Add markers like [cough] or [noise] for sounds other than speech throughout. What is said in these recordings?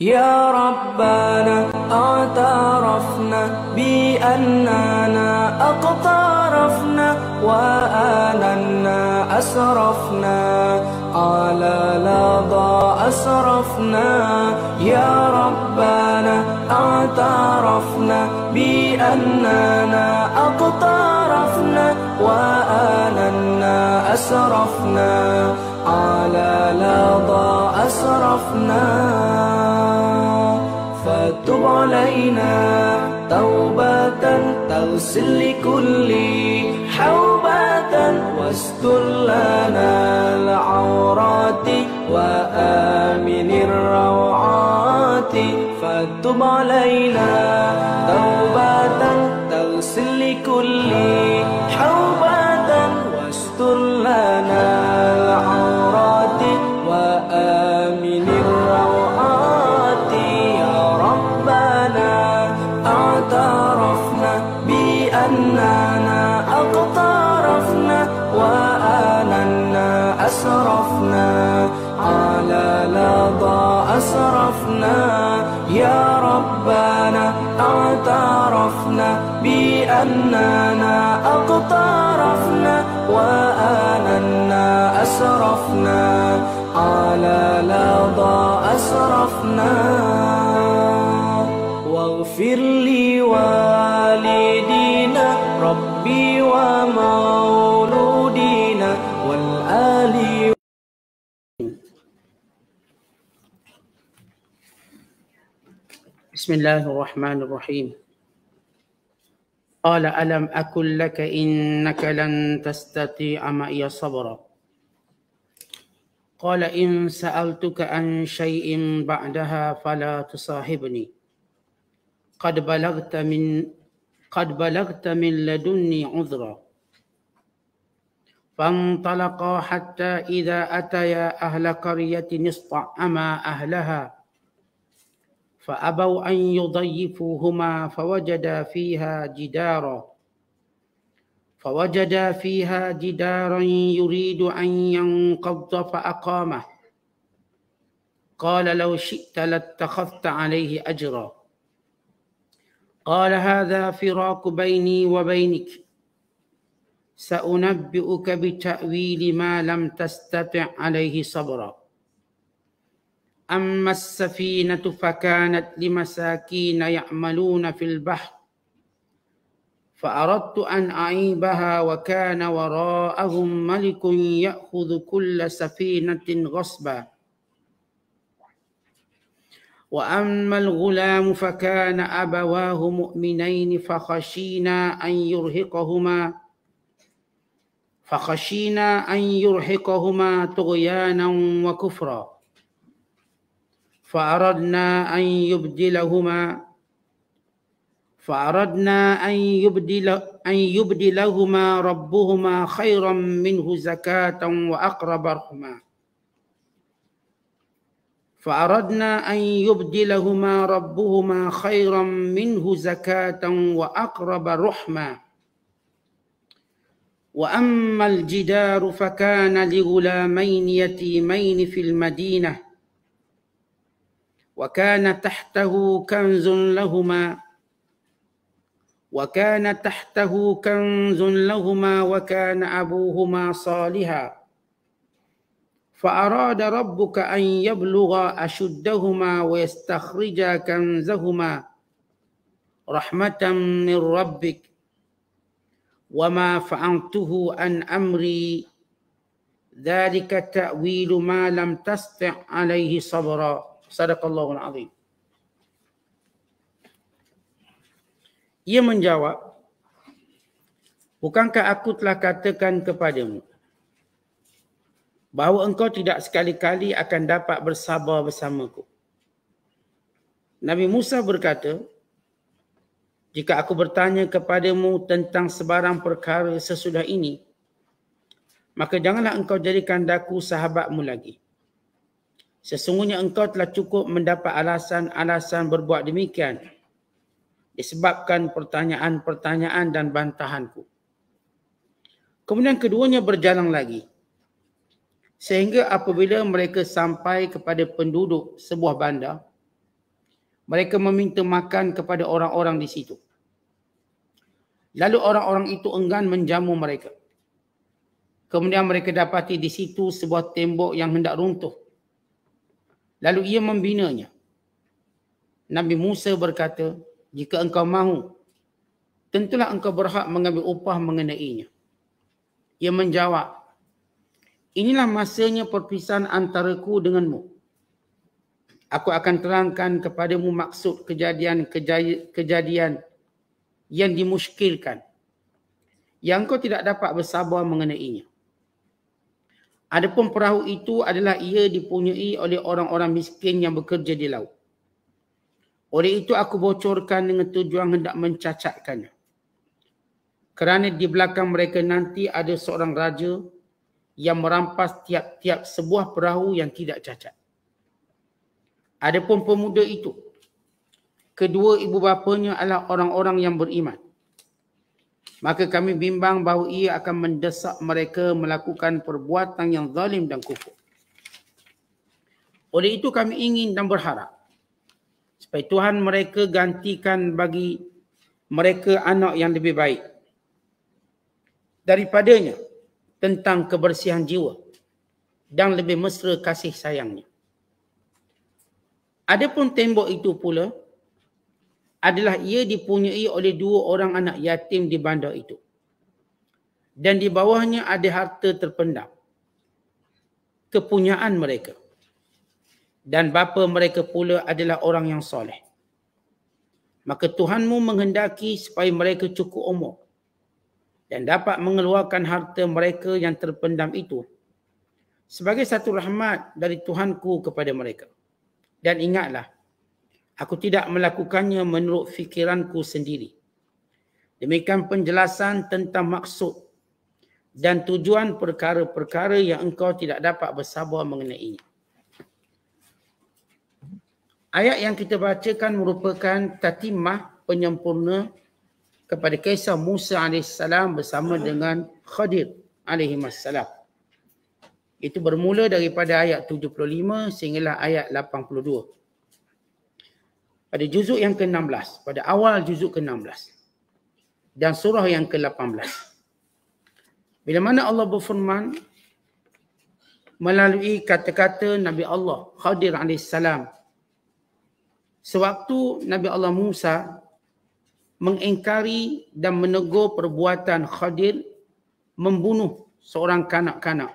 يا ربنا اعترفنا بأننا اقترفنا واننا أسرفنا على لظى أسرفنا يا ربنا اعترفنا بأننا اقترفنا واننا أسرفنا على لظى أسرفنا وتب علينا توبة تغسل لكل حوبة واستر لنا العورات وآمن الروعات فتب علينا توبة تغسل لكل حوبة واستر لنا اعترفنا يا ربنا اعترفنا بأننا اقترفنا وآننا أسرفنا على لظى أسرفنا واغفر لي والدينا ربي ومولانا بسم الله الرحمن الرحيم قال ألم أكن لك إنك لن تستطيع معي صبرا قال إن سألتك عن شيء بعدها فلا تصاحبني قد بلغت من قد بلغت من لدني عذرا فانطلقا حتى إذا أتيا أهل قرية اما أهلها فأبوا أن يضيفوهما فوجدا فيها جدارا فوجدا فيها جدارا يريد أن ينقض فأقامه قال لو شئت لاتخذت عليه أجرا قال هذا فراق بيني وبينك سأنبئك بتأويل ما لم تستطع عليه صبرا أما السفينة فكانت لمساكين يعملون في البحر فأردت أن أعيبها وكان وراءهم ملك يأخذ كل سفينة غصبا وأما الغلام فكان أبواه مؤمنين فخشينا أن يرهقهما فخشينا أن يرهقهما طغيانا وكفرا فأردنا أن يبدلهما فأردنا أن يبدل أن يبدلهما ربهما خيرا منه زكاة وأقرب رحما فأردنا أن يبدلهما ربهما خيرا منه زكاة وأقرب رحما وأما الجدار فكان لغلامين يتيمين في المدينة وكان تحته كنز لهما وكان تحته كنز لهما وكان أبوهما صالحا فأراد ربك أن يبلغا أشدهما ويستخرجا كنزهما رحمة من ربك وما فعلته عن أمري ذلك تأويل ما لم تستع عليه صبرا Sadaqallahu al-azim. Ia menjawab, Bukankah aku telah katakan kepadamu bahawa engkau tidak sekali-kali akan dapat bersabar bersamaku? Nabi Musa berkata, jika aku bertanya kepadamu tentang sebarang perkara sesudah ini, maka janganlah engkau jadikan daku sahabatmu lagi. Sesungguhnya engkau telah cukup mendapat alasan-alasan berbuat demikian disebabkan pertanyaan-pertanyaan dan bantahanku. Kemudian keduanya berjalan lagi. Sehingga apabila mereka sampai kepada penduduk sebuah bandar, mereka meminta makan kepada orang-orang di situ. Lalu orang-orang itu enggan menjamu mereka. Kemudian mereka dapati di situ sebuah tembok yang hendak runtuh. Lalu ia membinanya. Nabi Musa berkata, jika engkau mahu, tentulah engkau berhak mengambil upah mengenainya. Ia menjawab, inilah masanya perpisahan antara antaraku denganmu. Aku akan terangkan kepadamu maksud kejadian kejadian yang dimuskilkan. Yang kau tidak dapat bersabar mengenainya. Adapun perahu itu adalah ia dipunyai oleh orang-orang miskin yang bekerja di laut. Oleh itu aku bocorkan dengan tujuan hendak mencacatkannya. Kerana di belakang mereka nanti ada seorang raja yang merampas tiap-tiap sebuah perahu yang tidak cacat. Adapun pemuda itu, kedua ibu bapanya adalah orang-orang yang beriman. Maka kami bimbang bahawa ia akan mendesak mereka melakukan perbuatan yang zalim dan kufur. Oleh itu kami ingin dan berharap supaya Tuhan mereka gantikan bagi mereka anak yang lebih baik daripadanya tentang kebersihan jiwa dan lebih mesra kasih sayangnya. Adapun tembok itu pula adalah ia dipunyai oleh dua orang anak yatim di bandar itu. Dan di bawahnya ada harta terpendam. Kepunyaan mereka. Dan bapa mereka pula adalah orang yang soleh. Maka Tuhanmu menghendaki supaya mereka cukup umur. Dan dapat mengeluarkan harta mereka yang terpendam itu. Sebagai satu rahmat dari Tuhanku kepada mereka. Dan ingatlah, Aku tidak melakukannya menurut fikiranku sendiri. Demikian penjelasan tentang maksud dan tujuan perkara-perkara yang engkau tidak dapat bersabar ini. Ayat yang kita bacakan merupakan tatimah penyempurna kepada kisah Musa AS bersama dengan Khadir AS. Itu bermula daripada ayat 75 sehinggalah ayat 82 pada juzuk yang ke-16 pada awal juzuk ke-16 dan surah yang ke-18 bila mana Allah berfirman melalui kata-kata Nabi Allah Khadir alaihi salam sewaktu Nabi Allah Musa mengingkari dan menegur perbuatan Khadir membunuh seorang kanak-kanak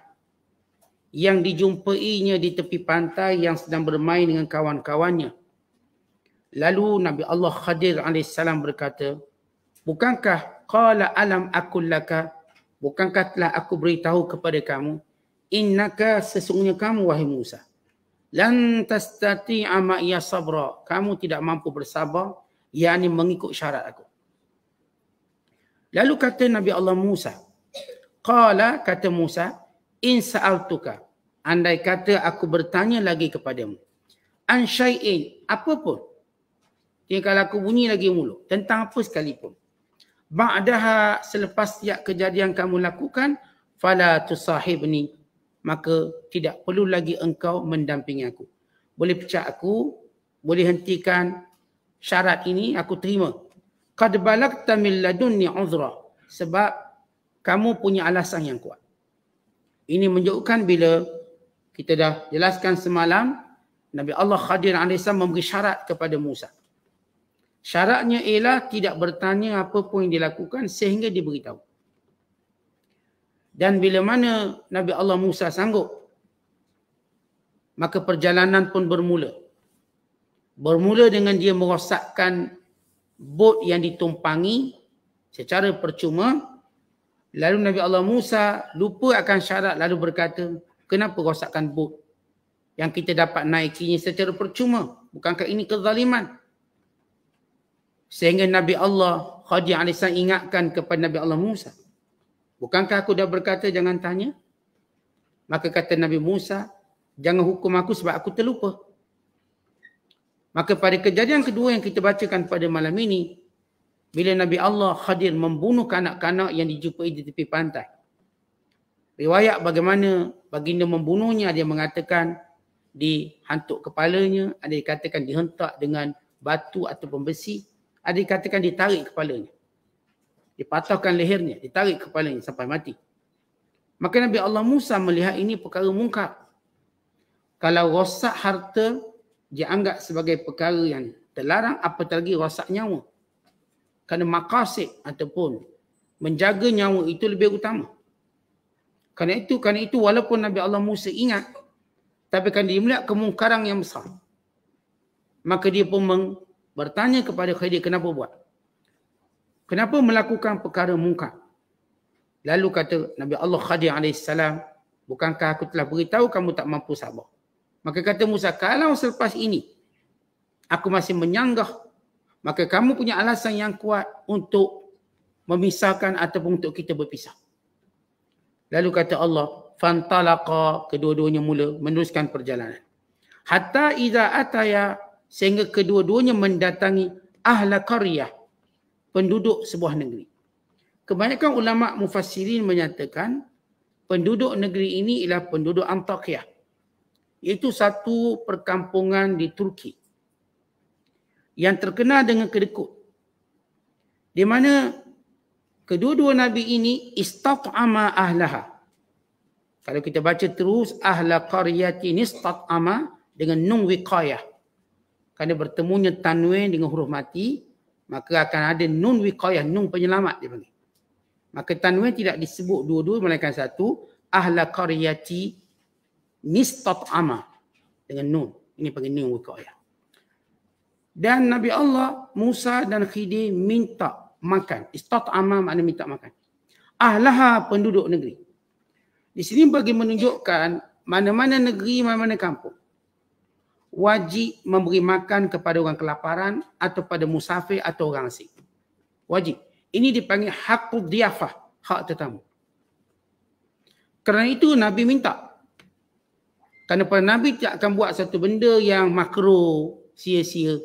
yang dijumpainya di tepi pantai yang sedang bermain dengan kawan-kawannya Lalu Nabi Allah Khadir AS berkata, Bukankah qala alam akul laka, bukankah telah aku beritahu kepada kamu, innaka sesungguhnya kamu wahai Musa. Lan tastati amak ya sabra, kamu tidak mampu bersabar, yakni mengikut syarat aku. Lalu kata Nabi Allah Musa, qala kata Musa, in sa'altuka, andai kata aku bertanya lagi kepadamu. An syai'in, apapun ini kalau aku bunyi lagi mulut tentang apa sekalipun ba'daha selepas tiap kejadian kamu lakukan fala tu tusahibni maka tidak perlu lagi engkau mendampingi aku boleh pecah aku boleh hentikan syarat ini aku terima qad balagta min ladunni uzra sebab kamu punya alasan yang kuat ini menunjukkan bila kita dah jelaskan semalam Nabi Allah Khadir AS memberi syarat kepada Musa. Syaratnya ialah tidak bertanya apa pun yang dilakukan sehingga diberitahu. Dan bila mana Nabi Allah Musa sanggup, maka perjalanan pun bermula. Bermula dengan dia merosakkan bot yang ditumpangi secara percuma. Lalu Nabi Allah Musa lupa akan syarat lalu berkata, kenapa rosakkan bot yang kita dapat naikinya secara percuma? Bukankah ini kezaliman? Sehingga Nabi Allah Khadijah AS ingatkan kepada Nabi Allah Musa. Bukankah aku dah berkata jangan tanya? Maka kata Nabi Musa, jangan hukum aku sebab aku terlupa. Maka pada kejadian kedua yang kita bacakan pada malam ini, bila Nabi Allah Khadir membunuh kanak-kanak yang dijumpai di tepi pantai. Riwayat bagaimana baginda membunuhnya, dia mengatakan dihantuk kepalanya, ada dikatakan dihentak dengan batu atau besi ada dikatakan ditarik kepalanya. Dipatahkan lehernya, ditarik kepalanya sampai mati. Maka Nabi Allah Musa melihat ini perkara mungkar. Kalau rosak harta, dianggap sebagai perkara yang terlarang, Apa lagi rosak nyawa. Kerana makasih ataupun menjaga nyawa itu lebih utama. Kerana itu, kerana itu walaupun Nabi Allah Musa ingat, tapi kan dia melihat kemungkaran yang besar. Maka dia pun meng, bertanya kepada Khidir kenapa buat? Kenapa melakukan perkara muka? Lalu kata Nabi Allah Khadir AS, bukankah aku telah beritahu kamu tak mampu sabar? Maka kata Musa, kalau selepas ini aku masih menyanggah, maka kamu punya alasan yang kuat untuk memisahkan ataupun untuk kita berpisah. Lalu kata Allah, fantalaqa kedua-duanya mula meneruskan perjalanan. Hatta iza ataya sehingga kedua-duanya mendatangi ahla qaryah penduduk sebuah negeri kebanyakan ulama mufassirin menyatakan penduduk negeri ini ialah penduduk Antakya, iaitu satu perkampungan di Turki yang terkenal dengan kedekut di mana kedua-dua nabi ini istat'ama ahlaha kalau kita baca terus ahla qaryati istat'ama dengan nun kerana bertemunya tanwin dengan huruf mati maka akan ada nun wiqayah nun penyelamat dia panggil maka tanwin tidak disebut dua-dua melainkan satu ahla qaryati nistat'ama dengan nun ini panggil nun wiqayah dan Nabi Allah Musa dan Khidir minta makan istat'ama makna minta makan ahlaha penduduk negeri di sini bagi menunjukkan mana-mana negeri mana-mana kampung wajib memberi makan kepada orang kelaparan atau pada musafir atau orang asing. Wajib. Ini dipanggil hakul diafah, hak tetamu. Kerana itu Nabi minta. Kerana pada Nabi tidak akan buat satu benda yang makro, sia-sia.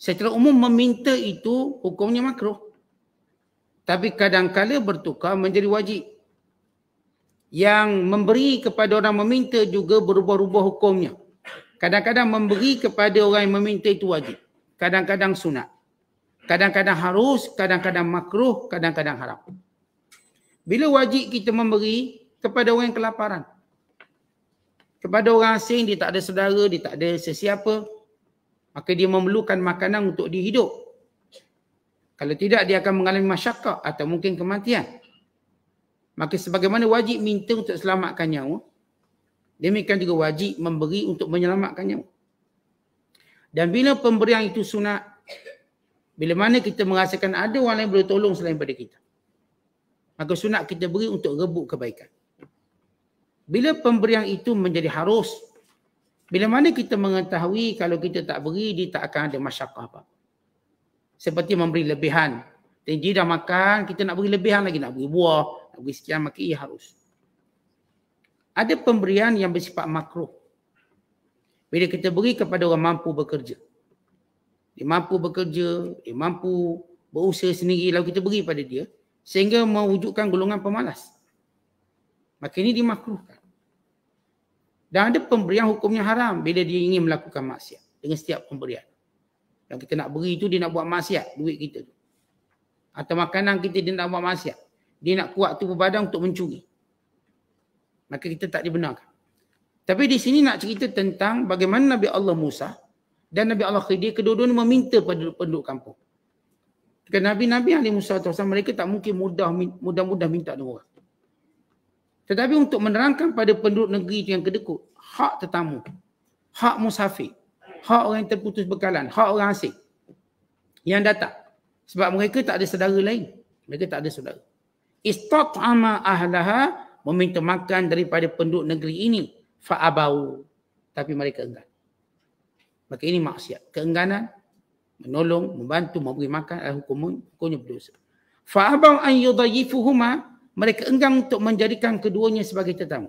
Secara umum meminta itu hukumnya makro. Tapi kadang kadangkala bertukar menjadi wajib. Yang memberi kepada orang meminta juga berubah-ubah hukumnya. Kadang-kadang memberi kepada orang yang meminta itu wajib. Kadang-kadang sunat. Kadang-kadang harus, kadang-kadang makruh, kadang-kadang haram. Bila wajib kita memberi kepada orang yang kelaparan. Kepada orang asing, dia tak ada saudara, dia tak ada sesiapa. Maka dia memerlukan makanan untuk dihidup. Kalau tidak, dia akan mengalami masyarakat atau mungkin kematian. Maka sebagaimana wajib minta untuk selamatkan nyawa, Demikian juga wajib memberi untuk menyelamatkannya. Dan bila pemberian itu sunat, bila mana kita merasakan ada orang lain boleh tolong selain pada kita. Maka sunat kita beri untuk rebut kebaikan. Bila pemberian itu menjadi harus, bila mana kita mengetahui kalau kita tak beri, dia tak akan ada masyarakat apa. Seperti memberi lebihan. Tinggi dah makan, kita nak beri lebihan lagi. Nak beri buah, nak beri sekian, maka ia harus ada pemberian yang bersifat makro. Bila kita beri kepada orang mampu bekerja. Dia mampu bekerja, dia mampu berusaha sendiri lalu kita beri pada dia sehingga mewujudkan golongan pemalas. Maka ini dimakruhkan. Dan ada pemberian hukumnya haram bila dia ingin melakukan maksiat dengan setiap pemberian. Yang kita nak beri itu dia nak buat maksiat duit kita Atau makanan kita dia nak buat maksiat. Dia nak kuat tubuh badan untuk mencuri maka kita tak dibenarkan. Tapi di sini nak cerita tentang bagaimana Nabi Allah Musa dan Nabi Allah Khidir kedua-duanya meminta pada penduduk kampung. Kerana Nabi-Nabi Ali Musa SAW, mereka tak mungkin mudah, mudah-mudah minta dua orang. Tetapi untuk menerangkan pada penduduk negeri itu yang kedekut, hak tetamu, hak musafir, hak orang yang terputus bekalan, hak orang asing yang datang. Sebab mereka tak ada saudara lain. Mereka tak ada saudara. Istat'ama ahlaha meminta makan daripada penduduk negeri ini fa'abau tapi mereka enggan maka ini maksiat keengganan menolong membantu memberi makan adalah hukum hukumnya berdosa fa'abau an yudayifuhuma mereka enggan untuk menjadikan keduanya sebagai tetamu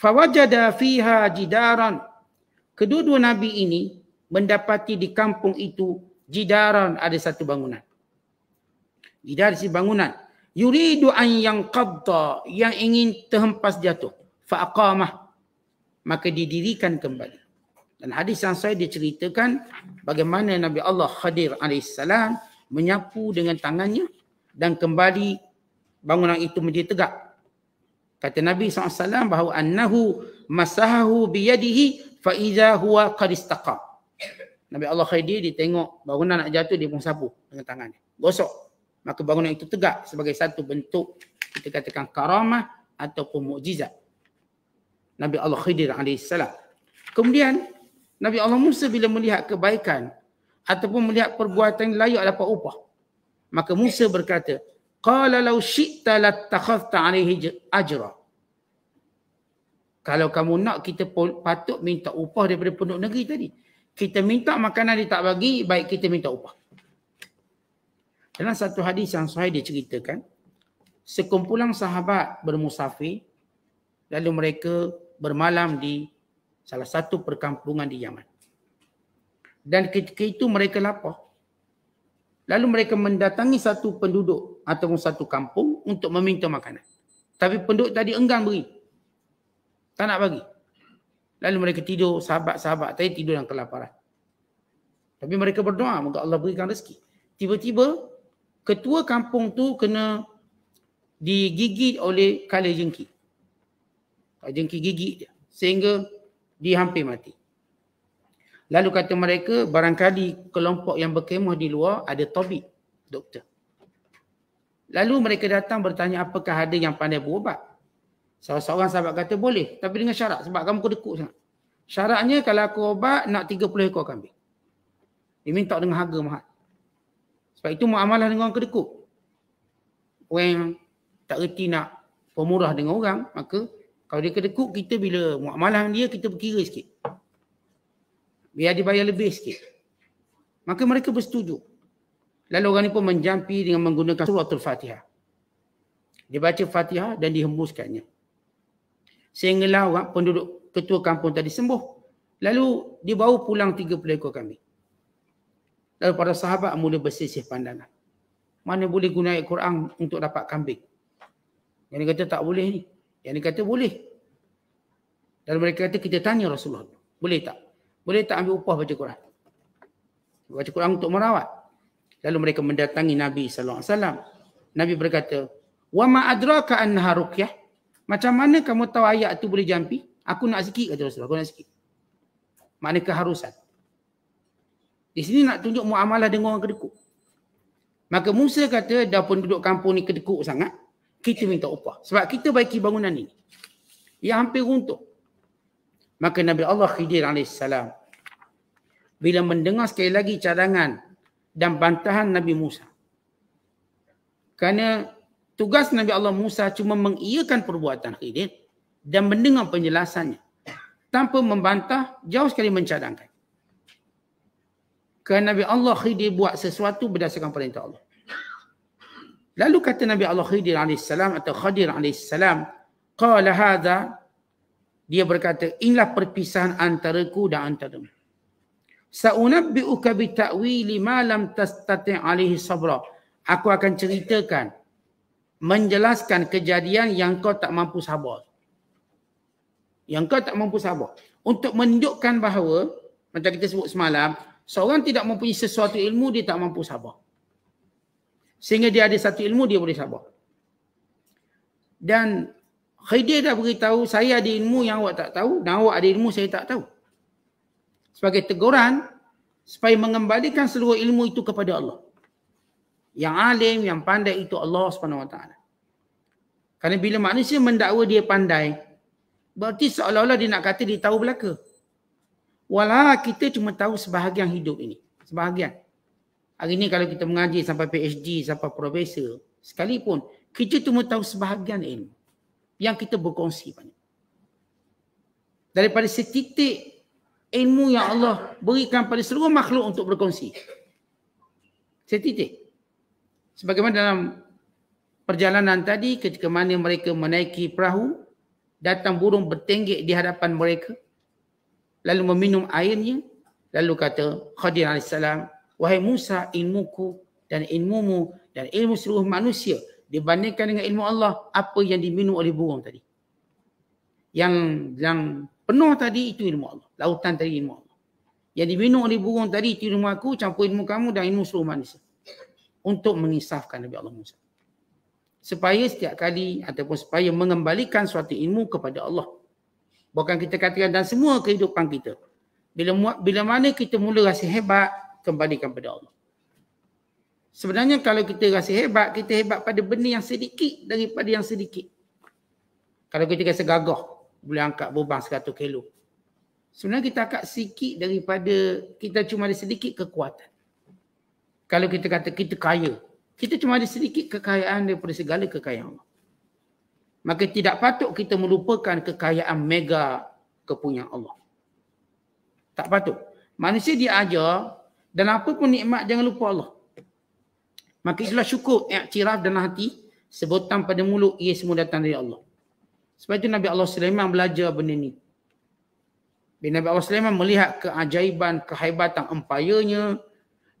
fawajada fiha jidaran kedua-dua nabi ini mendapati di kampung itu jidaran ada satu bangunan jidar si bangunan yuridu an yang qadda yang ingin terhempas jatuh faqamah maka didirikan kembali dan hadis yang saya diceritakan bagaimana Nabi Allah Khadir alaihissalam menyapu dengan tangannya dan kembali bangunan itu menjadi tegak kata Nabi SAW bahawa annahu masahahu biyadihi fa iza huwa qad Nabi Allah Khadir ditengok bangunan nak jatuh dia pun sapu dengan tangannya gosok maka bangunan itu tegak sebagai satu bentuk kita katakan karamah ataupun mukjizat Nabi Allah Khidir AS. Kemudian Nabi Allah Musa bila melihat kebaikan ataupun melihat perbuatan layak dapat upah. Maka Musa berkata, Qala lau syi'ta latakhafta alaihi ajra. Kalau kamu nak kita patut minta upah daripada penduduk negeri tadi. Kita minta makanan dia tak bagi, baik kita minta upah. Dalam satu hadis yang sahih dia ceritakan, sekumpulan sahabat bermusafir lalu mereka bermalam di salah satu perkampungan di Yaman. Dan ketika itu mereka lapar. Lalu mereka mendatangi satu penduduk ataupun satu kampung untuk meminta makanan. Tapi penduduk tadi enggan beri. Tak nak bagi. Lalu mereka tidur, sahabat-sahabat tadi tidur dalam kelaparan. Tapi mereka berdoa, moga Allah berikan rezeki. Tiba-tiba ketua kampung tu kena digigit oleh kala jengki. Kala jengki gigit dia sehingga dia hampir mati. Lalu kata mereka barangkali kelompok yang berkemah di luar ada tabib, doktor. Lalu mereka datang bertanya apakah ada yang pandai berubat. Salah seorang sahabat kata boleh tapi dengan syarat sebab kamu kedekut sangat. Syaratnya kalau aku ubat nak 30 ekor kambing. Dia minta dengan harga mahal. Sebab itu muamalah dengan orang kedekut. Orang yang tak reti nak pemurah dengan orang, maka kalau dia kedekut, kita bila muamalah dia, kita berkira sikit. Biar dia bayar lebih sikit. Maka mereka bersetuju. Lalu orang ini pun menjampi dengan menggunakan surat al-fatihah. Dia baca fatihah dan dihembuskannya. Sehinggalah orang penduduk ketua kampung tadi sembuh. Lalu dia bawa pulang 30 ekor kambing. Lalu para sahabat mula bersisih pandangan. Mana boleh guna ayat Quran untuk dapat kambing? Yang kata tak boleh ni. Yang ni kata boleh. Dan mereka kata kita tanya Rasulullah. Boleh tak? Boleh tak ambil upah baca Quran? Baca Quran untuk merawat. Lalu mereka mendatangi Nabi SAW. Nabi berkata, Wa ma adraka annaha ruqyah? Macam mana kamu tahu ayat tu boleh jampi? Aku nak sikit kata Rasulullah, aku nak sikit. Mana keharusan? Di sini nak tunjuk muamalah dengan orang kedekut. Maka Musa kata dah pun duduk kampung ni kedekut sangat. Kita minta upah. Sebab kita baiki bangunan ni. Ia hampir runtuh. Maka Nabi Allah Khidir AS. Bila mendengar sekali lagi cadangan dan bantahan Nabi Musa. Kerana tugas Nabi Allah Musa cuma mengiyakan perbuatan Khidir dan mendengar penjelasannya. Tanpa membantah, jauh sekali mencadangkan kerana Nabi Allah Khidir buat sesuatu berdasarkan perintah Allah. Lalu kata Nabi Allah Khidir AS atau Khadir AS, Qala hadha, dia berkata, inilah perpisahan antara antaraku dan antaramu. Sa'unabbi'uka bita'wili ma lam tastati' alihi sabra. Aku akan ceritakan, menjelaskan kejadian yang kau tak mampu sabar. Yang kau tak mampu sabar. Untuk menunjukkan bahawa, macam kita sebut semalam, Seorang tidak mempunyai sesuatu ilmu, dia tak mampu sabar. Sehingga dia ada satu ilmu, dia boleh sabar. Dan Khidir dah beritahu, saya ada ilmu yang awak tak tahu dan awak ada ilmu saya tak tahu. Sebagai teguran, supaya mengembalikan seluruh ilmu itu kepada Allah. Yang alim, yang pandai itu Allah SWT. Karena bila manusia mendakwa dia pandai, berarti seolah-olah dia nak kata dia tahu belakang. Walah kita cuma tahu sebahagian hidup ini. Sebahagian. Hari ini kalau kita mengaji sampai PhD, sampai profesor, sekalipun, kita cuma tahu sebahagian ilmu yang kita berkongsi banyak. Daripada setitik ilmu yang Allah berikan pada seluruh makhluk untuk berkongsi. Setitik. Sebagaimana dalam perjalanan tadi ketika mana mereka menaiki perahu, datang burung bertenggek di hadapan mereka, lalu meminum airnya lalu kata Khadir alaihissalam wahai Musa ilmuku dan ilmumu dan ilmu seluruh manusia dibandingkan dengan ilmu Allah apa yang diminum oleh burung tadi yang yang penuh tadi itu ilmu Allah lautan tadi ilmu Allah yang diminum oleh burung tadi itu ilmu aku campur ilmu kamu dan ilmu seluruh manusia untuk mengisafkan Nabi Allah Musa supaya setiap kali ataupun supaya mengembalikan suatu ilmu kepada Allah Bukan kita katakan dan semua kehidupan kita. Bila bila mana kita mula rasa hebat, kembalikan kepada Allah. Sebenarnya kalau kita rasa hebat, kita hebat pada benda yang sedikit daripada yang sedikit. Kalau kita rasa gagah, boleh angkat bubang 100 kilo. Sebenarnya kita angkat sikit daripada kita cuma ada sedikit kekuatan. Kalau kita kata kita kaya, kita cuma ada sedikit kekayaan daripada segala kekayaan Allah maka tidak patut kita melupakan kekayaan mega kepunyaan Allah. Tak patut. Manusia dia diajar dan apa pun nikmat jangan lupa Allah. Maka itulah syukur, iktiraf dan hati sebutan pada mulut ia semua datang dari Allah. Sebab itu Nabi Allah Sulaiman belajar benda ni. Bila Nabi Allah Sulaiman melihat keajaiban, kehebatan empayanya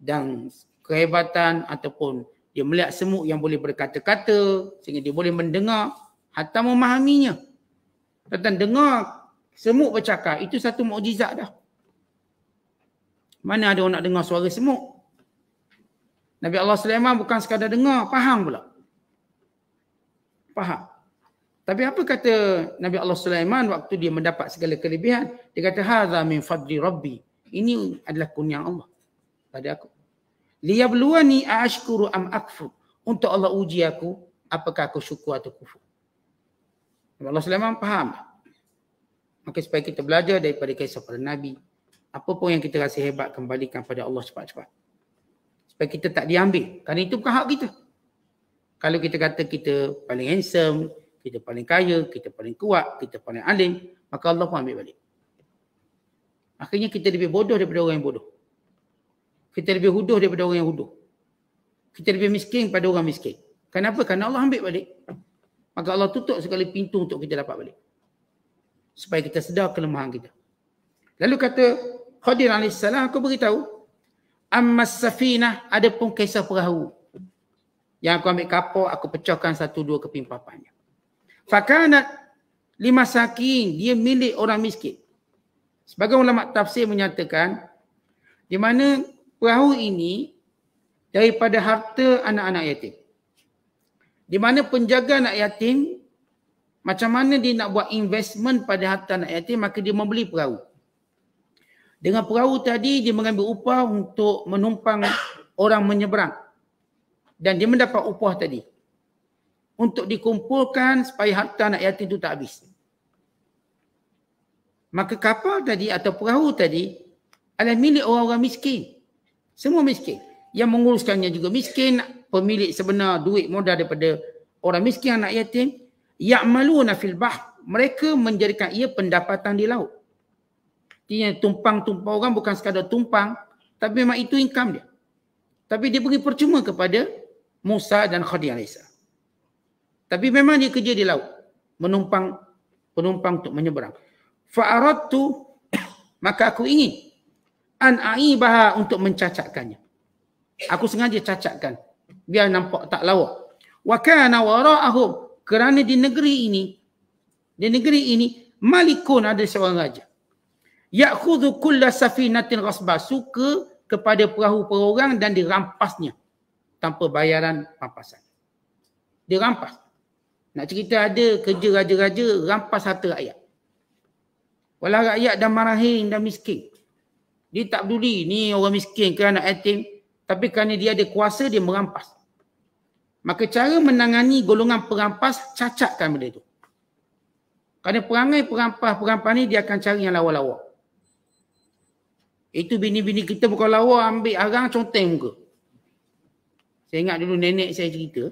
dan kehebatan ataupun dia melihat semut yang boleh berkata-kata sehingga dia boleh mendengar Hatta memahaminya. Tuan-tuan dengar semut bercakap itu satu mukjizat dah. Mana ada orang nak dengar suara semut? Nabi Allah Sulaiman bukan sekadar dengar, faham pula. Faham. Tapi apa kata Nabi Allah Sulaiman waktu dia mendapat segala kelebihan? Dia kata, Hadha min fadli rabbi. Ini adalah kunyang Allah pada aku. Liyabluwani a'ashkuru am akfur. Untuk Allah uji aku, apakah aku syukur atau kufur. Allah Sulaiman faham. Maka supaya kita belajar daripada kisah para Nabi. Apa pun yang kita rasa hebat kembalikan pada Allah cepat-cepat. Supaya kita tak diambil. Kerana itu bukan hak kita. Kalau kita kata kita paling handsome, kita paling kaya, kita paling kuat, kita paling alim, maka Allah pun ambil balik. Akhirnya kita lebih bodoh daripada orang yang bodoh. Kita lebih huduh daripada orang yang huduh. Kita lebih miskin daripada orang miskin. Kenapa? Kerana Allah ambil balik. Maka Allah tutup sekali pintu untuk kita dapat balik. Supaya kita sedar kelemahan kita. Lalu kata Khadir AS, aku beritahu. Ammas safinah ada pun kisah perahu. Yang aku ambil kapal, aku pecahkan satu dua keping papanya. Fakanat lima sakin, dia milik orang miskin. Sebagai ulama tafsir menyatakan, di mana perahu ini daripada harta anak-anak yatim. Di mana penjaga anak yatim, macam mana dia nak buat investment pada harta anak yatim, maka dia membeli perahu. Dengan perahu tadi, dia mengambil upah untuk menumpang orang menyeberang. Dan dia mendapat upah tadi. Untuk dikumpulkan supaya harta anak yatim itu tak habis. Maka kapal tadi atau perahu tadi adalah milik orang-orang miskin. Semua miskin. Yang menguruskannya juga miskin, pemilik sebenar duit modal daripada orang miskin anak yatim ya'maluna fil bah mereka menjadikan ia pendapatan di laut dia tumpang tumpang orang bukan sekadar tumpang tapi memang itu income dia tapi dia beri percuma kepada Musa dan Khadijah Alaihissalam tapi memang dia kerja di laut menumpang penumpang untuk menyeberang fa aradtu [coughs] maka aku ingin an aibaha untuk mencacatkannya aku sengaja cacatkan biar nampak tak lawak. Wa kana wara'ahum kerana di negeri ini di negeri ini malikun ada seorang raja. Ya'khudhu kulla safinatin ghasba suka kepada perahu-perahu orang dan dirampasnya tanpa bayaran pampasan. Dirampas. Nak cerita ada kerja raja-raja rampas harta rakyat. Walau rakyat dah marahin dah miskin. Dia tak peduli ni orang miskin kerana anak Tapi kerana dia ada kuasa dia merampas. Maka cara menangani golongan perampas cacatkan benda itu. Kerana perangai perampas-perampas ni dia akan cari yang lawa-lawa. Itu bini-bini kita bukan lawa ambil arang conteng muka. Saya ingat dulu nenek saya cerita.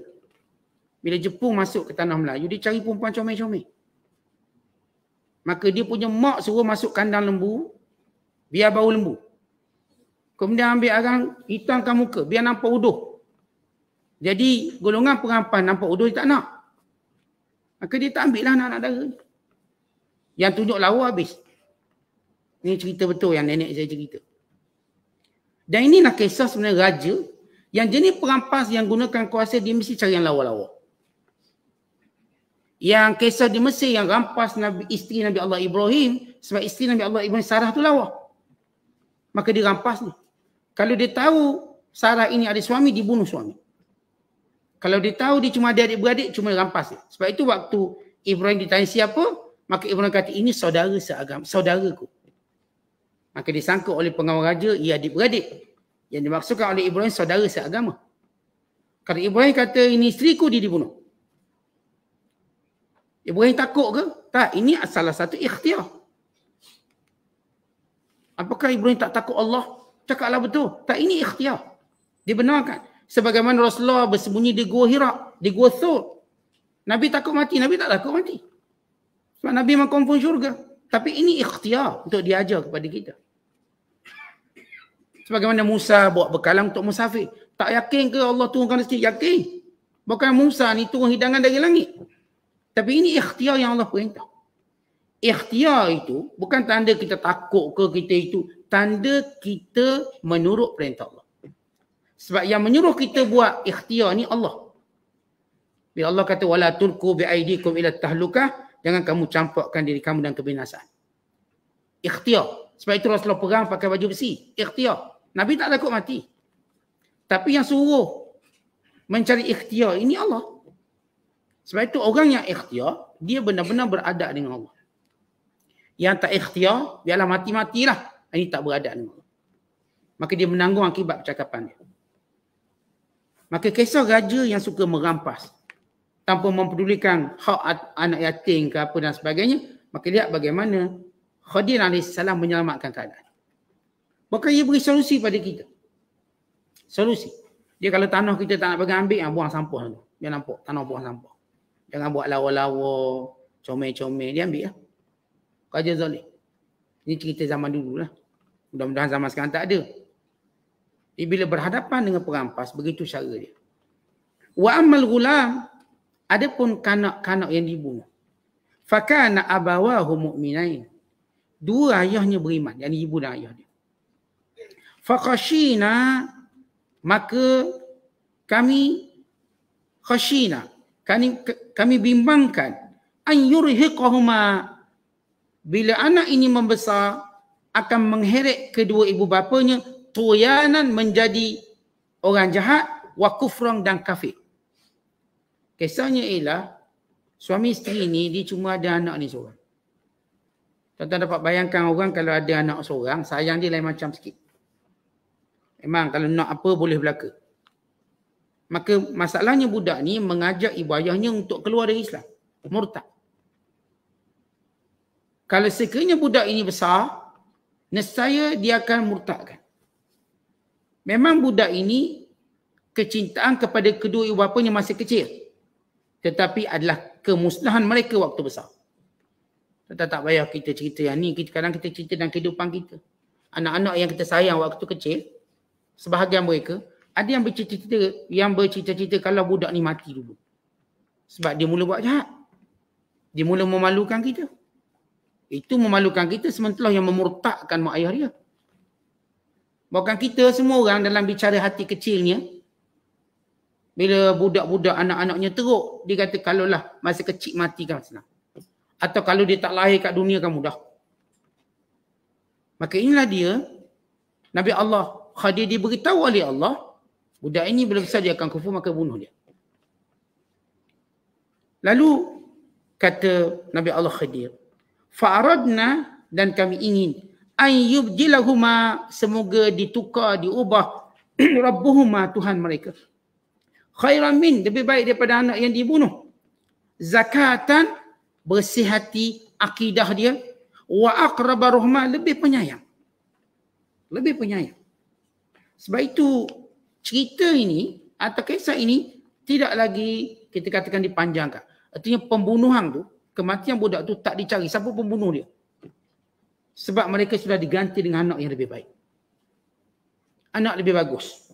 Bila Jepun masuk ke tanah Melayu dia cari perempuan comel-comel. Maka dia punya mak suruh masuk kandang lembu. Biar bau lembu. Kemudian ambil arang hitamkan muka. Biar nampak uduh. Jadi golongan perampas nampak hudud dia tak nak. Maka dia tak ambil lah anak-anak dara. Yang tunjuk lawa habis. Ini cerita betul yang nenek saya cerita. Dan inilah kisah sebenarnya raja yang jenis perampas yang gunakan kuasa dia mesti cari yang lawa-lawa. Yang kisah di Mesir yang rampas Nabi, isteri Nabi Allah Ibrahim sebab isteri Nabi Allah Ibrahim Sarah tu lawa. Maka dia rampas ni. Kalau dia tahu Sarah ini ada suami, dibunuh suami. Kalau dia tahu dia cuma adik-beradik, cuma rampas. Sebab itu waktu Ibrahim ditanya siapa, maka Ibrahim kata ini saudara seagam, saudaraku. Maka disangka oleh pengawal raja, ia adik-beradik. Yang dimaksudkan oleh Ibrahim saudara seagama. Kalau Ibrahim kata ini isteri ku dia dibunuh. Ibrahim takut ke? Tak, ini salah satu ikhtiar. Apakah Ibrahim tak takut Allah? Cakaplah betul. Tak, ini ikhtiar. Dibenarkan. benarkan sebagaimana Rasulullah bersembunyi di Gua Hira, di Gua Thur. Nabi takut mati, Nabi tak takut mati. Sebab Nabi memang kumpul syurga. Tapi ini ikhtiar untuk diajar kepada kita. Sebagaimana Musa buat bekalan untuk musafir. Tak yakin ke Allah turunkan rezeki? Yakin. Bukan Musa ni turun hidangan dari langit. Tapi ini ikhtiar yang Allah perintah. Ikhtiar itu bukan tanda kita takut ke kita itu. Tanda kita menurut perintah Allah. Sebab yang menyuruh kita buat ikhtiar ni Allah. Bila Allah kata wala turku bi aidikum ila tahlukah, jangan kamu campakkan diri kamu dalam kebinasaan. Ikhtiar. Sebab itu Rasulullah perang pakai baju besi. Ikhtiar. Nabi tak takut mati. Tapi yang suruh mencari ikhtiar ini Allah. Sebab itu orang yang ikhtiar, dia benar-benar beradab dengan Allah. Yang tak ikhtiar, biarlah mati-matilah. Ini tak beradab dengan Allah. Maka dia menanggung akibat percakapan dia. Maka kisah raja yang suka merampas tanpa mempedulikan hak anak yatim ke apa dan sebagainya. Maka lihat bagaimana Khadir AS menyelamatkan keadaan. Maka ia beri solusi pada kita. Solusi. Dia kalau tanah kita tak nak pegang ambil, yang ah, buang sampah tu. Dia nampak tanah buang sampah. Jangan buat lawa-lawa, comel-comel. Dia ambil lah. Raja Zalim. Ini cerita zaman dulu lah. Mudah-mudahan zaman sekarang tak ada bila berhadapan dengan perampas begitu cara dia wa amal gulam pun kanak-kanak yang dibunuh fakana abawahu mu'minain dua ayahnya beriman yang ibu dan ayah dia fakashina maka kami khashina kami kami bimbangkan an yurhiqahuma bila anak ini membesar akan mengheret kedua ibu bapanya tuyanan menjadi orang jahat wa kufran dan kafir. Kesannya ialah suami isteri ni dia cuma ada anak ni seorang. Tuan-tuan dapat bayangkan orang kalau ada anak seorang sayang dia lain macam sikit. Memang kalau nak apa boleh berlaku. Maka masalahnya budak ni mengajak ibu ayahnya untuk keluar dari Islam. Murtad. Kalau sekiranya budak ini besar, nescaya dia akan murtadkan. Memang budak ini kecintaan kepada kedua ibu bapanya masih kecil. Tetapi adalah kemusnahan mereka waktu besar. Kita tak payah kita cerita yang ni. Kita, kadang kita cerita dalam kehidupan kita. Anak-anak yang kita sayang waktu kecil, sebahagian mereka, ada yang bercerita-cerita, yang bercerita-cerita kalau budak ni mati dulu. Sebab dia mula buat jahat. Dia mula memalukan kita. Itu memalukan kita sementara yang memurtakkan mak ayah dia. Bahkan kita semua orang dalam bicara hati kecilnya bila budak-budak anak-anaknya teruk dia kata kalau lah masa kecil mati kan senang. Atau kalau dia tak lahir kat dunia kan mudah. Maka inilah dia Nabi Allah Khadir diberitahu oleh Allah budak ini belum besar dia akan kufur maka bunuh dia. Lalu kata Nabi Allah Khadir fa'aradna dan kami ingin an yubdilahuma semoga ditukar diubah [clears throat] rabbuhuma tuhan mereka khairan min lebih baik daripada anak yang dibunuh zakatan bersih hati akidah dia wa aqrabar lebih penyayang lebih penyayang sebab itu cerita ini atau kisah ini tidak lagi kita katakan dipanjangkan. Artinya pembunuhan tu, kematian budak tu tak dicari. Siapa pembunuh dia? Sebab mereka sudah diganti dengan anak yang lebih baik. Anak lebih bagus.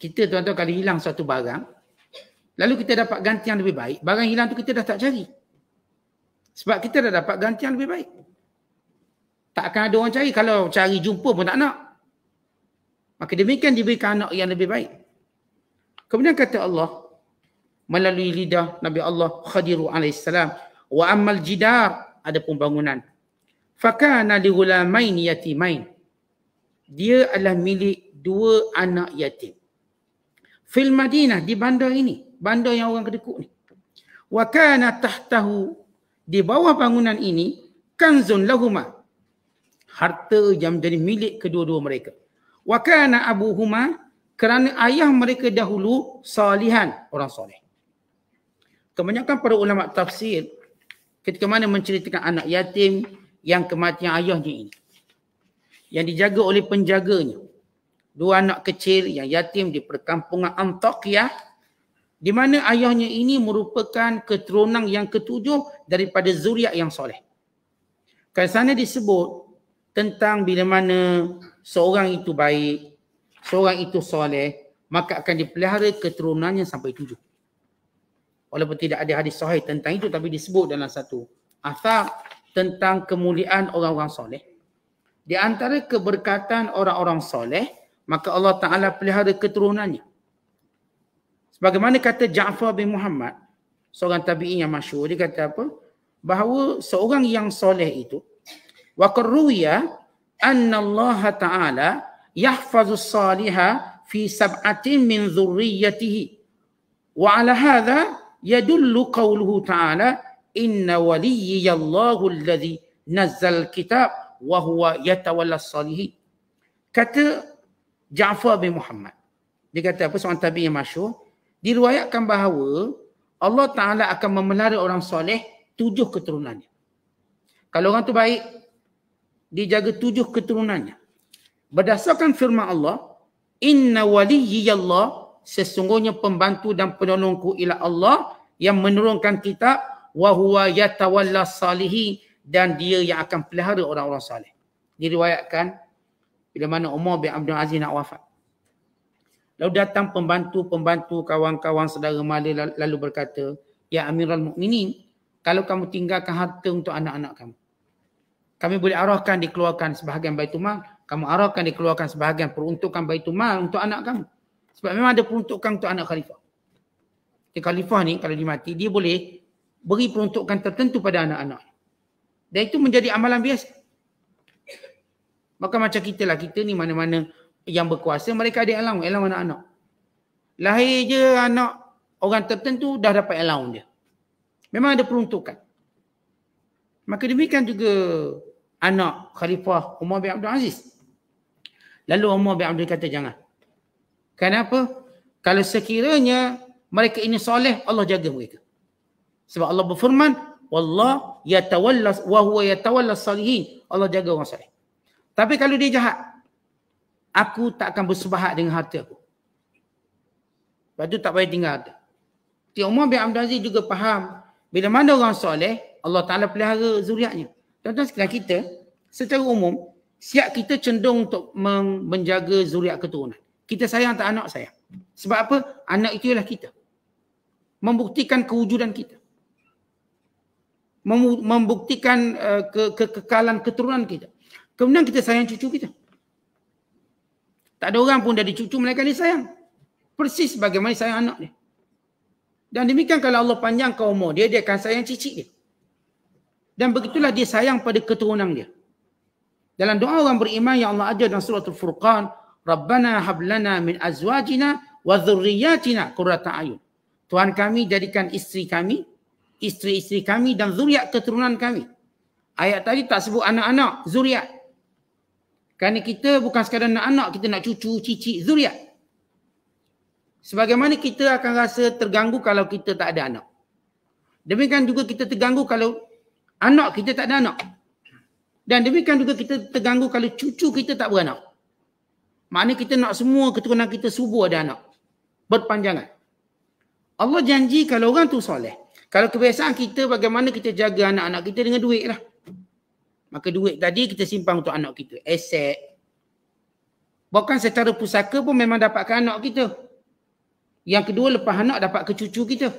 Kita tuan-tuan kalau hilang satu barang, lalu kita dapat ganti yang lebih baik, barang hilang tu kita dah tak cari. Sebab kita dah dapat ganti yang lebih baik. Tak akan ada orang cari. Kalau cari jumpa pun tak nak. Maka demikian diberikan anak yang lebih baik. Kemudian kata Allah melalui lidah Nabi Allah Khadiru alaihissalam wa amal jidar ada pembangunan Fakana li gulamain yatimain. Dia adalah milik dua anak yatim. Fil Madinah di bandar ini, bandar yang orang kedekut ni. Wa kana tahtahu di bawah bangunan ini kanzun lahumah. Harta yang menjadi milik kedua-dua mereka. Wa kana Huma kerana ayah mereka dahulu salihan, orang soleh. Kebanyakan para ulama tafsir ketika mana menceritakan anak yatim yang kematian ayahnya ini. Yang dijaga oleh penjaganya. Dua anak kecil yang yatim di perkampungan Antakiyah. Di mana ayahnya ini merupakan keturunan yang ketujuh daripada zuriat yang soleh. Kat sana disebut tentang bila mana seorang itu baik, seorang itu soleh, maka akan dipelihara keturunannya sampai tujuh. Walaupun tidak ada hadis sahih tentang itu tapi disebut dalam satu asal tentang kemuliaan orang-orang soleh. Di antara keberkatan orang-orang soleh, maka Allah Ta'ala pelihara keturunannya. Sebagaimana kata Ja'far bin Muhammad, seorang tabi'in yang masyur, dia kata apa? Bahawa seorang yang soleh itu, وَقَرُّوِيَا أَنَّ اللَّهَ تَعَالَى يَحْفَظُ الصَّالِحَ فِي سَبْعَةٍ مِنْ ذُرِّيَّتِهِ وَعَلَى هَذَا يَدُلُّ قَوْلُهُ تَعَالَى inna waliyallahu alladhi nazzal kitab wa huwa yatawalla salihin kata Ja'far bin Muhammad dia kata apa seorang tabi yang masyur diruayatkan bahawa Allah Ta'ala akan memelihara orang soleh tujuh keturunannya kalau orang tu baik dijaga tujuh keturunannya berdasarkan firman Allah inna Allah sesungguhnya pembantu dan penolongku ialah Allah yang menurunkan kitab wa huwa yatawalla salihi dan dia yang akan pelihara orang-orang saleh. Diriwayatkan bila mana Umar bin Abdul Aziz nak wafat. Lalu datang pembantu-pembantu kawan-kawan saudara mala lalu berkata, "Ya Amirul Mukminin, kalau kamu tinggalkan harta untuk anak-anak kamu, kami boleh arahkan dikeluarkan sebahagian baitul mal, kamu arahkan dikeluarkan sebahagian peruntukan baitul mal untuk anak kamu." Sebab memang ada peruntukan untuk anak khalifah. Jadi khalifah ni kalau dia mati, dia boleh beri peruntukan tertentu pada anak-anak. Dan itu menjadi amalan biasa. Maka macam kita lah, kita ni mana-mana yang berkuasa, mereka ada allowance, allowance anak-anak. Lahir je anak orang tertentu dah dapat allowance dia. Memang ada peruntukan. Maka demikian juga anak Khalifah Umar bin Abdul Aziz. Lalu Umar bin Abdul kata jangan. Kenapa? Kalau sekiranya mereka ini soleh, Allah jaga mereka. Sebab Allah berfirman, Wallah yatawallas wa huwa yatawallas salihin. Allah jaga orang salih. Tapi kalau dia jahat, aku tak akan bersebahat dengan harta aku. Lepas tu tak payah tinggal harta. Tia Umar bin Abdul Aziz juga faham bila mana orang soleh, Allah Ta'ala pelihara zuriatnya. Tuan-tuan sekarang kita, secara umum, siap kita cenderung untuk menjaga zuriat keturunan. Kita sayang tak anak sayang. Sebab apa? Anak itu ialah kita. Membuktikan kewujudan kita membuktikan eh, kekekalan keturunan kita. Kemudian kita sayang cucu kita. Tak ada orang pun dari cucu mereka ni sayang. Persis bagaimana sayang anak dia. Dan demikian kalau Allah panjangkan umur dia, dia akan sayang cicit dia. Dan begitulah dia sayang pada keturunan dia. Dalam doa orang beriman yang Allah ajar dalam surah furqan Rabbana hablana min azwajina wa zurriyatina kurata ayun. Tuhan kami jadikan isteri kami, isteri-isteri kami dan zuriat keturunan kami. Ayat tadi tak sebut anak-anak, zuriat. Kerana kita bukan sekadar nak anak, kita nak cucu, cicit, zuriat. Sebagaimana kita akan rasa terganggu kalau kita tak ada anak. Demikian juga kita terganggu kalau anak kita tak ada anak. Dan demikian juga kita terganggu kalau cucu kita tak beranak. Maknanya kita nak semua keturunan kita subuh ada anak. Berpanjangan. Allah janji kalau orang tu soleh. Kalau kebiasaan kita bagaimana kita jaga anak-anak kita dengan duit lah. Maka duit tadi kita simpan untuk anak kita. Aset. Bahkan secara pusaka pun memang dapatkan anak kita. Yang kedua lepas anak dapat ke cucu kita.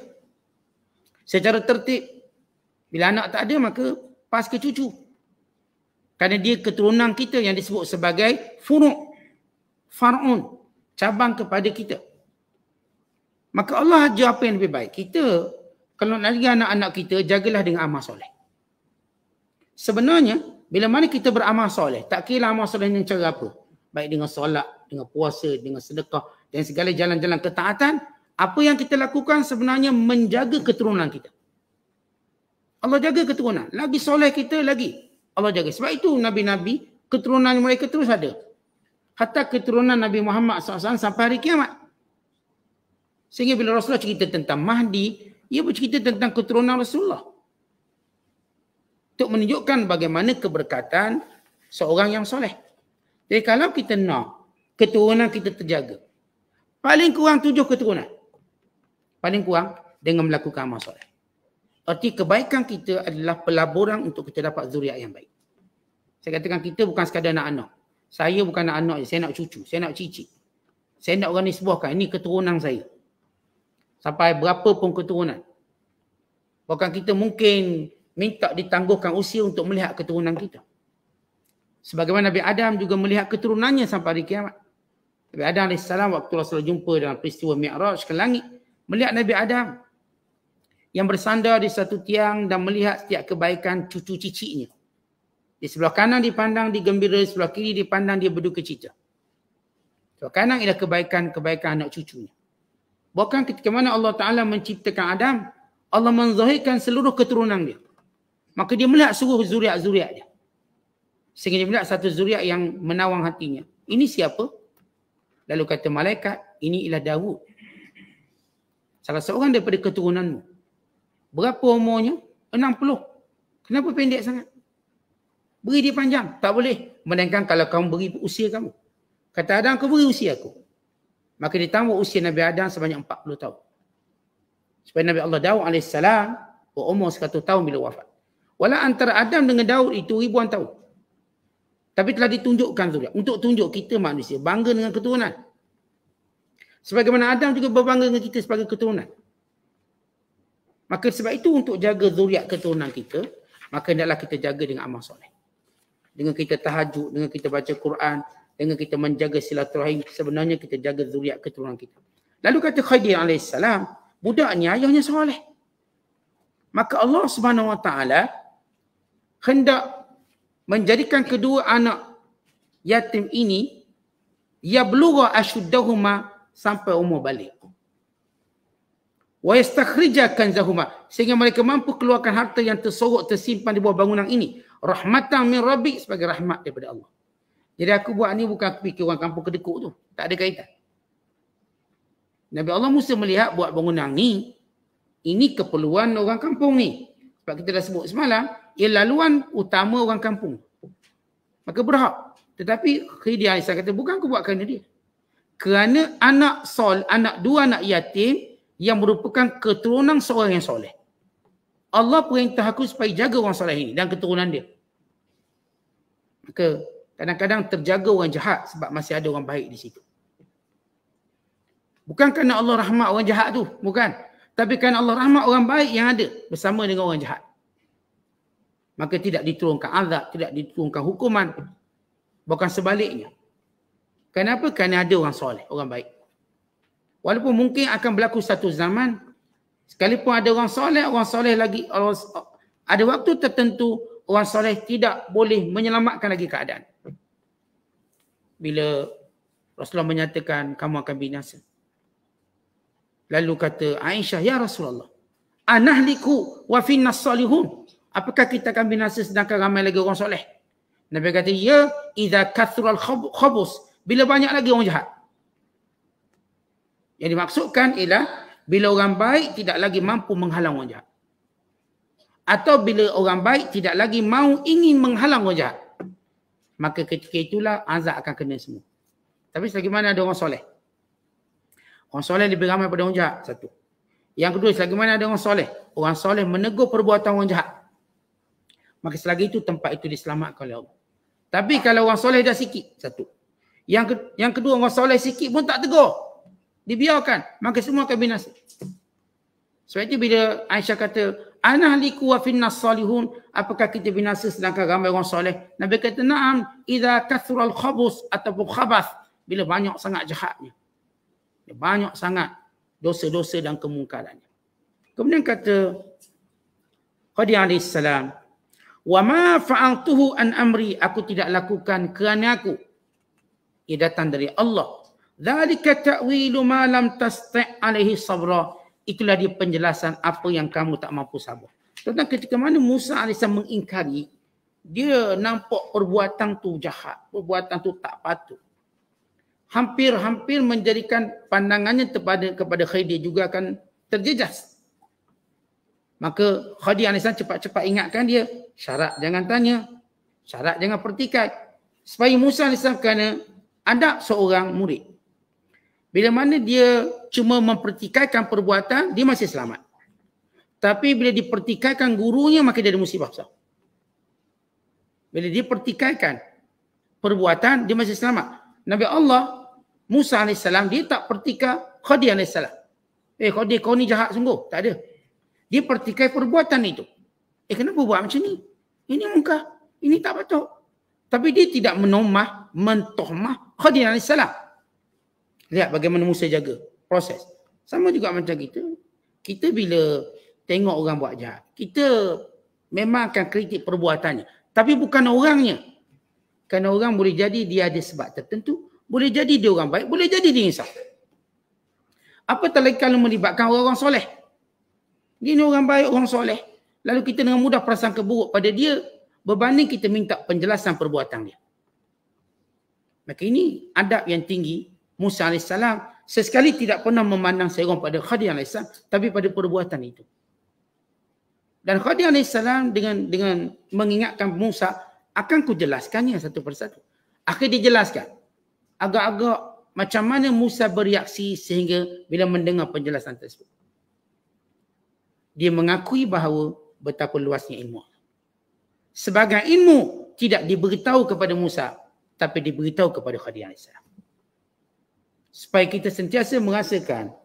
Secara tertib. Bila anak tak ada maka pas ke cucu. Kerana dia keturunan kita yang disebut sebagai furuk. Far'un. Cabang kepada kita. Maka Allah ajar apa yang lebih baik. Kita kalau nak lagi anak-anak kita, jagalah dengan amal soleh. Sebenarnya, bila mana kita beramal soleh, tak kira amal soleh dengan cara apa. Baik dengan solat, dengan puasa, dengan sedekah dan segala jalan-jalan ketaatan. Apa yang kita lakukan sebenarnya menjaga keturunan kita. Allah jaga keturunan. Lagi soleh kita lagi. Allah jaga. Sebab itu Nabi-Nabi keturunan mereka terus ada. Hatta keturunan Nabi Muhammad SAW sampai hari kiamat. Sehingga bila Rasulullah cerita tentang Mahdi, ia bercerita tentang keturunan Rasulullah. Untuk menunjukkan bagaimana keberkatan seorang yang soleh. Jadi kalau kita nak keturunan kita terjaga, paling kurang tujuh keturunan. Paling kurang dengan melakukan amal soleh. Arti kebaikan kita adalah pelaburan untuk kita dapat zuriat yang baik. Saya katakan kita bukan sekadar nak anak. Saya bukan nak anak je. Saya nak cucu. Saya nak cicit. Saya nak orang ni Ini keturunan saya sampai berapa pun keturunan. Bahkan kita mungkin minta ditangguhkan usia untuk melihat keturunan kita. Sebagaimana Nabi Adam juga melihat keturunannya sampai hari kiamat. Nabi Adam AS waktu Rasulullah jumpa dalam peristiwa Mi'raj ke langit. Melihat Nabi Adam yang bersandar di satu tiang dan melihat setiap kebaikan cucu ciciknya. Di sebelah kanan dipandang dia gembira, di sebelah kiri dipandang dia berduka cita. Sebelah kanan ialah kebaikan-kebaikan anak cucunya. Bahkan ketika mana Allah Ta'ala menciptakan Adam, Allah menzahirkan seluruh keturunan dia. Maka dia melihat seluruh zuriat-zuriat dia. Sehingga dia melihat satu zuriat yang menawang hatinya. Ini siapa? Lalu kata malaikat, ini ialah Dawud. Salah seorang daripada keturunanmu. Berapa umurnya? 60. Kenapa pendek sangat? Beri dia panjang. Tak boleh. Melainkan kalau kamu beri usia kamu. Kata Adam, kau beri usia aku. Maka ditambah usia Nabi Adam sebanyak 40 tahun. Supaya Nabi Allah Daud AS berumur 100 tahun bila wafat. Walau antara Adam dengan Daud itu ribuan tahun. Tapi telah ditunjukkan juga. Untuk tunjuk kita manusia bangga dengan keturunan. Sebagaimana Adam juga berbangga dengan kita sebagai keturunan. Maka sebab itu untuk jaga zuriat keturunan kita, maka hendaklah kita jaga dengan amal soleh. Dengan kita tahajud, dengan kita baca Quran, dengan kita menjaga silaturahim sebenarnya kita jaga zuriat keturunan kita. Lalu kata Khadir alaihissalam, budak ni ayahnya soleh. Maka Allah Subhanahu wa taala hendak menjadikan kedua anak yatim ini ya bluga ashuddahuma sampai umur balik. Wa yastakhrija kanzahuma sehingga mereka mampu keluarkan harta yang tersorok tersimpan di bawah bangunan ini. Rahmatan min rabbik sebagai rahmat daripada Allah. Jadi aku buat ni bukan aku fikir orang kampung kedekut tu. Tak ada kaitan. Nabi Allah Musa melihat buat bangunan ni, ini keperluan orang kampung ni. Sebab kita dah sebut semalam, ia laluan utama orang kampung. Maka berhak. Tetapi Khidiyah Aisyah kata, bukan aku buat kerana dia. Kerana anak sol, anak dua anak yatim yang merupakan keturunan seorang yang soleh. Allah perintah aku supaya jaga orang soleh ini dan keturunan dia. Maka kadang-kadang terjaga orang jahat sebab masih ada orang baik di situ. Bukan kerana Allah rahmat orang jahat tu, bukan. Tapi kerana Allah rahmat orang baik yang ada bersama dengan orang jahat. Maka tidak diturunkan azab, tidak diturunkan hukuman. Bukan sebaliknya. Kenapa? Kerana ada orang soleh, orang baik. Walaupun mungkin akan berlaku satu zaman, sekalipun ada orang soleh, orang soleh lagi, orang, ada waktu tertentu orang soleh tidak boleh menyelamatkan lagi keadaan. Bila Rasulullah menyatakan kamu akan binasa. Lalu kata Aisyah, Ya Rasulullah. Anahliku wa finnas salihun. Apakah kita akan binasa sedangkan ramai lagi orang soleh? Nabi kata, ya, idha kathural khabus. Bila banyak lagi orang jahat. Yang dimaksudkan ialah, bila orang baik tidak lagi mampu menghalang orang jahat atau bila orang baik tidak lagi mau ingin menghalang orang jahat maka ketika itulah azab akan kena semua tapi selagi mana ada orang soleh orang soleh lebih ramai pada orang jahat satu yang kedua selagi mana ada orang soleh orang soleh menegur perbuatan orang jahat maka selagi itu tempat itu diselamatkan oleh Allah tapi kalau orang soleh dah sikit satu yang ke- yang kedua orang soleh sikit pun tak tegur dibiarkan maka semua akan binasa sebab itu bila Aisyah kata anahliku wa finnas salihun apakah kita binasa sedangkan ramai orang soleh nabi kata na'am idza kathura khabus ataupun khabas bila banyak sangat jahatnya banyak sangat dosa-dosa dan kemungkarannya kemudian kata qadi alaihi salam wa ma fa'altuhu an amri aku tidak lakukan kerana aku ia datang dari Allah Zalika ta'wilu ma lam tasti' alaihi sabra. Itulah dia penjelasan apa yang kamu tak mampu sabar. Tentang ketika mana Musa AS mengingkari, dia nampak perbuatan tu jahat, perbuatan tu tak patut. Hampir-hampir menjadikan pandangannya kepada, kepada Khadijah juga akan terjejas. Maka Khadijah AS cepat-cepat ingatkan dia, syarat jangan tanya, syarat jangan pertikai. Supaya Musa AS kena ada seorang murid. Bila mana dia cuma mempertikaikan perbuatan, dia masih selamat. Tapi bila dipertikaikan gurunya, maka dia ada musibah besar. Bila dipertikaikan perbuatan, dia masih selamat. Nabi Allah, Musa AS, dia tak pertika Khadi AS. Eh Khadi, kau ni jahat sungguh. Tak ada. Dia pertikai perbuatan itu. Eh kenapa buat macam ni? Ini muka. Ini tak patut. Tapi dia tidak menomah, mentohmah Khadi AS. Lihat bagaimana Musa jaga proses. Sama juga macam kita. Kita bila tengok orang buat jahat, kita memang akan kritik perbuatannya. Tapi bukan orangnya. Kerana orang boleh jadi dia ada sebab tertentu. Boleh jadi dia orang baik. Boleh jadi dia insaf. Apa lagi kalau melibatkan orang-orang soleh? Dia ni orang baik, orang soleh. Lalu kita dengan mudah perasaan keburuk pada dia berbanding kita minta penjelasan perbuatan dia. Maka ini adab yang tinggi. Musa AS sesekali tidak pernah memandang seorang pada Khadijah alaihi salam tapi pada perbuatan itu. Dan Khadijah alaihi salam dengan dengan mengingatkan Musa akan ku jelaskannya satu persatu. Akhir dijelaskan. Agak-agak macam mana Musa bereaksi sehingga bila mendengar penjelasan tersebut. Dia mengakui bahawa betapa luasnya ilmu. Sebagai ilmu tidak diberitahu kepada Musa tapi diberitahu kepada Khadijah alaihi salam supaya kita sentiasa merasakan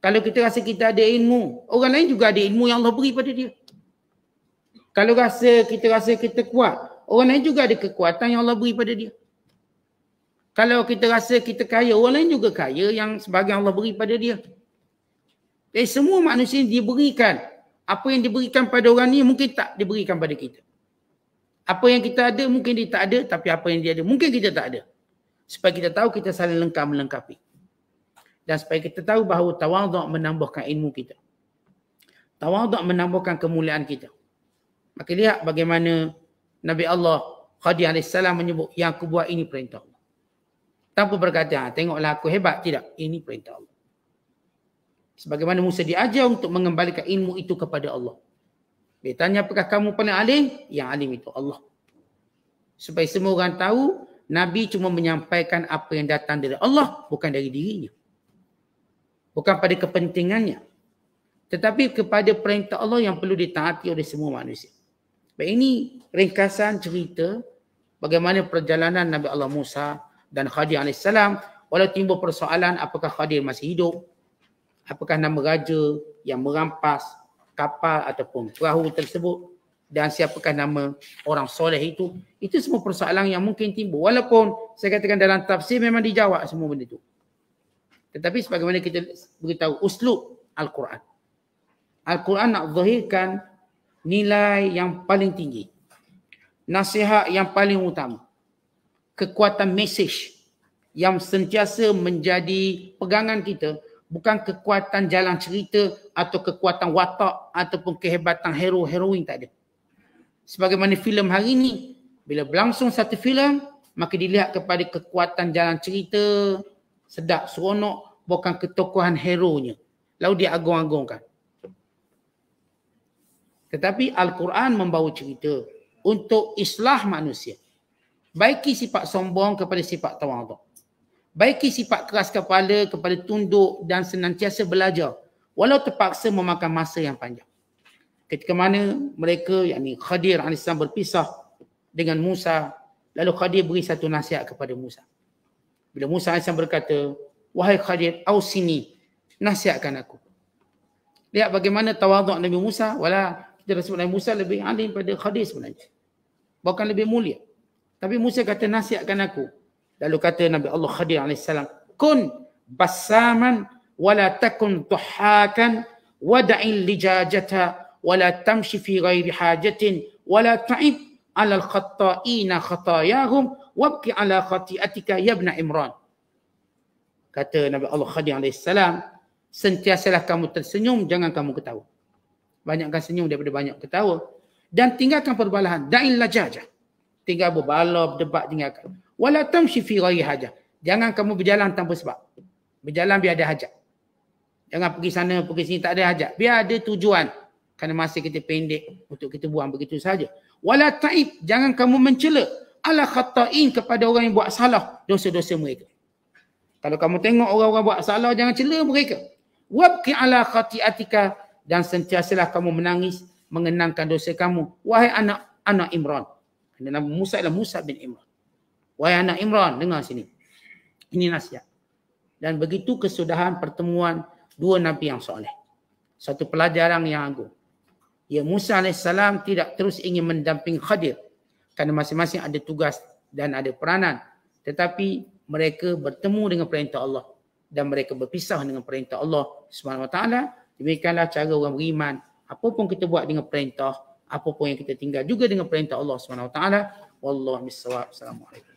kalau kita rasa kita ada ilmu, orang lain juga ada ilmu yang Allah beri pada dia. Kalau rasa kita rasa kita kuat, orang lain juga ada kekuatan yang Allah beri pada dia. Kalau kita rasa kita kaya, orang lain juga kaya yang sebagai Allah beri pada dia. Jadi eh, semua manusia yang diberikan, apa yang diberikan pada orang ni mungkin tak diberikan pada kita. Apa yang kita ada mungkin dia tak ada tapi apa yang dia ada mungkin kita tak ada supaya kita tahu kita saling lengkap melengkapi dan supaya kita tahu bahawa tawaduk menambahkan ilmu kita tawaduk menambahkan kemuliaan kita maka lihat bagaimana Nabi Allah Khadijah alaihi salam menyebut yang aku buat ini perintah Allah tanpa berkata tengoklah aku hebat tidak ini perintah Allah sebagaimana Musa diajar untuk mengembalikan ilmu itu kepada Allah dia tanya apakah kamu paling alim yang alim itu Allah supaya semua orang tahu Nabi cuma menyampaikan apa yang datang dari Allah bukan dari dirinya. Bukan pada kepentingannya. Tetapi kepada perintah Allah yang perlu ditaati oleh semua manusia. Baik ini ringkasan cerita bagaimana perjalanan Nabi Allah Musa dan Khadir AS walau timbul persoalan apakah Khadir masih hidup, apakah nama raja yang merampas kapal ataupun perahu tersebut dan siapakah nama orang soleh itu. Itu semua persoalan yang mungkin timbul. Walaupun saya katakan dalam tafsir memang dijawab semua benda itu. Tetapi sebagaimana kita beritahu uslub Al-Quran. Al-Quran nak zahirkan nilai yang paling tinggi. Nasihat yang paling utama. Kekuatan mesej yang sentiasa menjadi pegangan kita bukan kekuatan jalan cerita atau kekuatan watak ataupun kehebatan hero-heroin tak ada sebagaimana filem hari ini bila berlangsung satu filem maka dilihat kepada kekuatan jalan cerita sedap seronok bukan ketokohan hero nya, lalu dia agung-agungkan tetapi Al-Quran membawa cerita untuk islah manusia. Baiki sifat sombong kepada sifat tawaduk. Baiki sifat keras kepala kepada tunduk dan senantiasa belajar. Walau terpaksa memakan masa yang panjang ketika mana mereka yakni Khadir AS berpisah dengan Musa lalu Khadir beri satu nasihat kepada Musa bila Musa AS berkata wahai Khadir au sini nasihatkan aku lihat bagaimana tawaduk Nabi Musa Walau kita rasa Nabi Musa lebih alim pada Khadir sebenarnya bahkan lebih mulia tapi Musa kata nasihatkan aku lalu kata Nabi Allah Khadir AS kun basaman, wala takun tuhakan wada'in lijajata ولا تمشي في غير حاجة ولا تعب على الخطائين خطاياهم وابكي على خطيئتك يا ابن عمران kata Nabi Allah Khadir alaihi salam sentiasalah kamu tersenyum jangan kamu ketawa banyakkan senyum daripada banyak ketawa dan tinggalkan perbalahan dan lajaja tinggal berbala berdebat tinggalkan wala tamshi fi ghairi hajah jangan kamu berjalan tanpa sebab berjalan biar ada hajat jangan pergi sana pergi sini tak ada hajat biar ada tujuan kerana masa kita pendek untuk kita buang begitu saja wala taib jangan kamu mencela ala khata'in kepada orang yang buat salah dosa-dosa mereka kalau kamu tengok orang-orang buat salah jangan cela mereka wabki ala khati'atika dan sentiasalah kamu menangis mengenangkan dosa kamu wahai anak anak Imran nama Musa adalah Musa bin Imran wahai anak Imran dengar sini ini nasihat dan begitu kesudahan pertemuan dua nabi yang soleh satu pelajaran yang agung Ya Musa AS tidak terus ingin mendamping Khadir kerana masing-masing ada tugas dan ada peranan. Tetapi mereka bertemu dengan perintah Allah dan mereka berpisah dengan perintah Allah SWT. Demikianlah cara orang beriman. Apapun kita buat dengan perintah, apapun yang kita tinggal juga dengan perintah Allah SWT. Wallahu amin. Assalamualaikum.